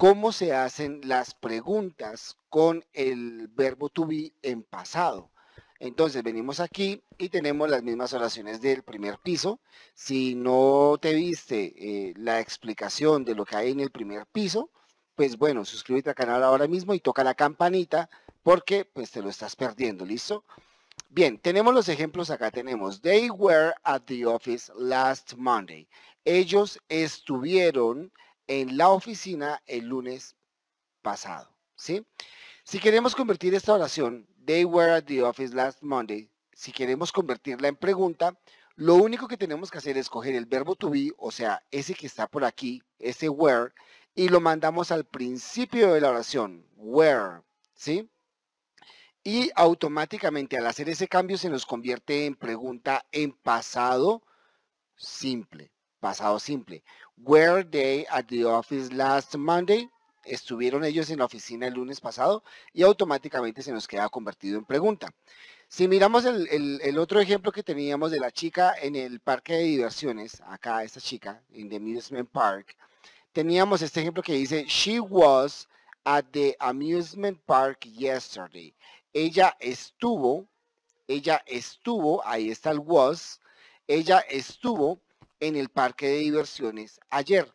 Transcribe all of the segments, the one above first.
cómo se hacen las preguntas con el verbo to be en pasado. Entonces venimos aquí y tenemos las mismas oraciones del primer piso. Si no te viste eh, la explicación de lo que hay en el primer piso, pues bueno, suscríbete al canal ahora mismo y toca la campanita porque pues te lo estás perdiendo, ¿listo? Bien, tenemos los ejemplos acá, tenemos They were at the office last Monday. Ellos estuvieron en la oficina el lunes pasado. ¿sí? Si queremos convertir esta oración, they were at the office last Monday, si queremos convertirla en pregunta, lo único que tenemos que hacer es coger el verbo to be, o sea, ese que está por aquí, ese were, y lo mandamos al principio de la oración, where, ¿sí? Y automáticamente al hacer ese cambio se nos convierte en pregunta en pasado simple pasado simple. Were they at the office last Monday? Estuvieron ellos en la oficina el lunes pasado y automáticamente se nos queda convertido en pregunta. Si miramos el, otro ejemplo que teníamos de la chica en el parque de diversiones, acá esta chica, en the amusement park, teníamos este ejemplo que dice, she was at the amusement park yesterday. Ella estuvo, ella estuvo, ahí está el was, ella estuvo en el parque de diversiones ayer.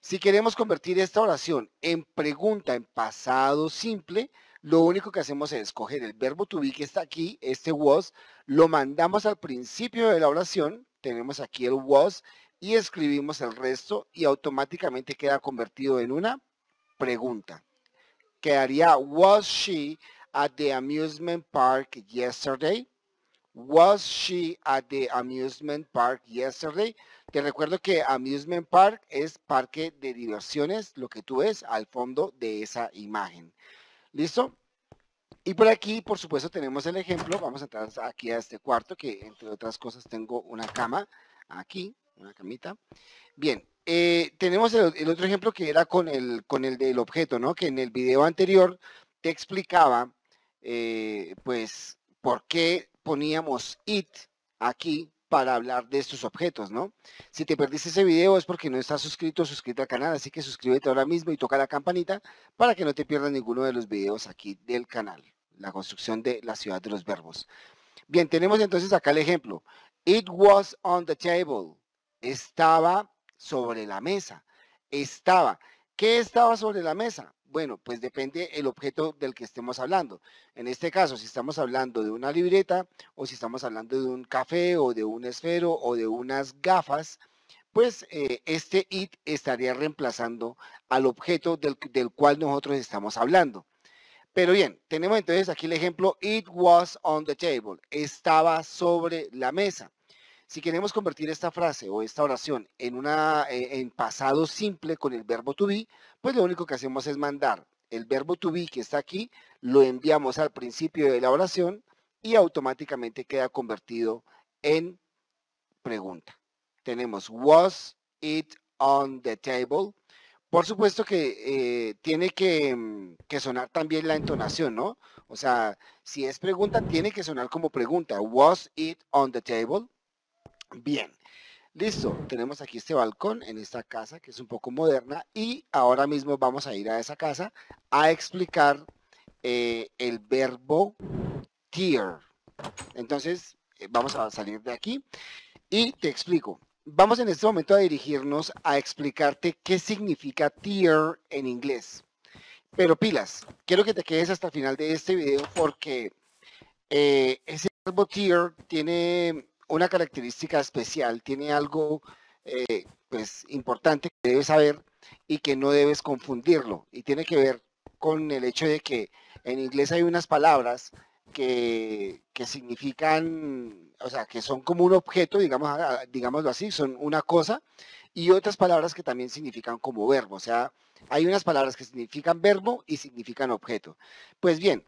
Si queremos convertir esta oración en pregunta en pasado simple, lo único que hacemos es escoger el verbo to be que está aquí, este was, lo mandamos al principio de la oración, tenemos aquí el was y escribimos el resto y automáticamente queda convertido en una pregunta. Quedaría, was she at the amusement park yesterday? Was she at the amusement park yesterday? Te recuerdo que amusement park es parque de diversiones, lo que tú ves al fondo de esa imagen. ¿Listo? Y por aquí, por supuesto, tenemos el ejemplo. Vamos a entrar aquí a este cuarto, que entre otras cosas tengo una cama aquí, una camita. Bien, eh, tenemos el, otro ejemplo que era con el, con el del objeto, ¿no? Que en el video anterior te explicaba, eh, pues, por qué poníamos it aquí para hablar de estos objetos, ¿no? Si te perdiste ese video es porque no estás suscrito o suscrito al canal, así que suscríbete ahora mismo y toca la campanita para que no te pierdas ninguno de los videos aquí del canal, la construcción de la ciudad de los verbos. Bien, tenemos entonces acá el ejemplo. It was on the table. Estaba sobre la mesa. Estaba. ¿Qué estaba sobre la mesa? Bueno, pues depende el objeto del que estemos hablando. En este caso, si estamos hablando de una libreta o si estamos hablando de un café o de un esfero o de unas gafas, pues eh, este it estaría reemplazando al objeto del cual nosotros estamos hablando. Pero bien, tenemos entonces aquí el ejemplo, it was on the table, estaba sobre la mesa. Si queremos convertir esta frase o esta oración en, una, eh, en pasado simple con el verbo to be, pues lo único que hacemos es mandar el verbo to be que está aquí, lo enviamos al principio de la oración y automáticamente queda convertido en pregunta. Tenemos was it on the table. Por supuesto que eh, tiene mm, que, sonar también la entonación, ¿no? O sea, si es pregunta, tiene que sonar como pregunta. Was it on the table? Bien, listo. Tenemos aquí este balcón en esta casa que es un poco moderna y ahora mismo vamos a ir a esa casa a explicar eh, el verbo tear. Entonces, eh, vamos a salir de aquí y te explico. Vamos en este momento a dirigirnos a explicarte qué significa tear en inglés. Pero pilas, quiero que te quedes hasta el final de este video porque eh, ese verbo tear tiene una característica especial, tiene algo eh, pues, importante que debes saber y que no debes confundirlo. Y tiene que ver con el hecho de que en inglés hay unas palabras que, significan, o sea, que son como un objeto, digamos, digámoslo así, son una cosa, y otras palabras que también significan como verbo. O sea, hay unas palabras que significan verbo y significan objeto. Pues bien,